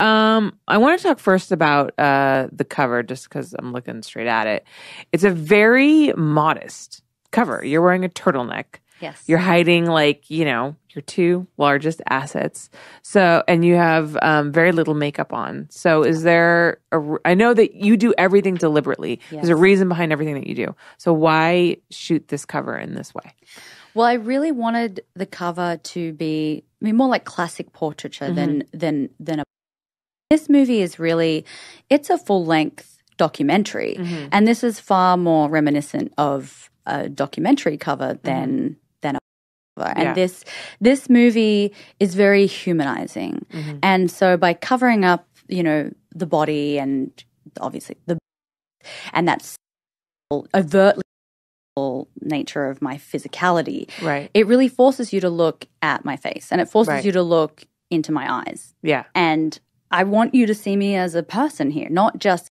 Um, I want to talk first about uh, the cover, just because I'm looking straight at it. It's a very modest cover. You're wearing a turtleneck. Yes. You're hiding like you know your two largest assets. So, and you have um, very little makeup on. So, is there? A, I know that you do everything deliberately. Yes. There's a reason behind everything that you do. So, why shoot this cover in this way? Well, I really wanted the cover to be, I mean, more like classic portraiture mm-hmm. than than than a this movie is really, it's a full length documentary. Mm-hmm. And this is far more reminiscent of a documentary cover mm-hmm. than than a and yeah. this this movie is very humanizing. Mm-hmm. And so by covering up, you know, the body and obviously the and that's overtly nature of my physicality. Right. It really forces you to look at my face and it forces right. you to look into my eyes. Yeah. And I want you to see me as a person here, not just